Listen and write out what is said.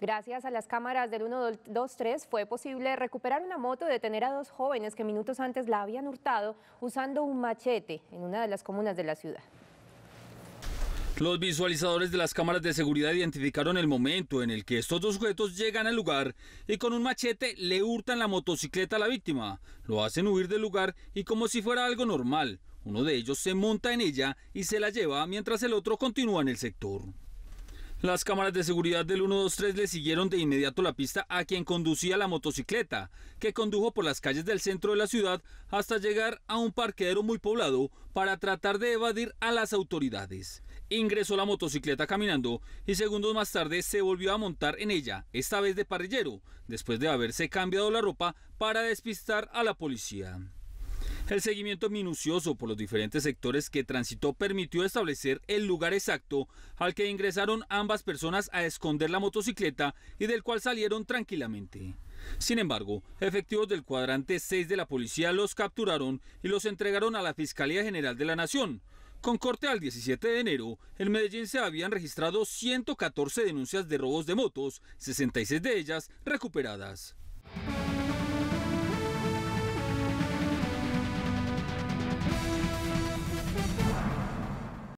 Gracias a las cámaras del 123 fue posible recuperar una moto y detener a dos jóvenes que minutos antes la habían hurtado usando un machete en una de las comunas de la ciudad. Los visualizadores de las cámaras de seguridad identificaron el momento en el que estos dos sujetos llegan al lugar y con un machete le hurtan la motocicleta a la víctima. Lo hacen huir del lugar y como si fuera algo normal. Uno de ellos se monta en ella y se la lleva mientras el otro continúa en el sector. Las cámaras de seguridad del 123 le siguieron de inmediato la pista a quien conducía la motocicleta, que condujo por las calles del centro de la ciudad hasta llegar a un parquedero muy poblado para tratar de evadir a las autoridades. Ingresó la motocicleta caminando y segundos más tarde se volvió a montar en ella, esta vez de parrillero, después de haberse cambiado la ropa para despistar a la policía. El seguimiento minucioso por los diferentes sectores que transitó permitió establecer el lugar exacto al que ingresaron ambas personas a esconder la motocicleta y del cual salieron tranquilamente. Sin embargo, efectivos del cuadrante 6 de la policía los capturaron y los entregaron a la Fiscalía General de la Nación. Con corte al 17 de enero, en Medellín se habían registrado 114 denuncias de robos de motos, 66 de ellas recuperadas.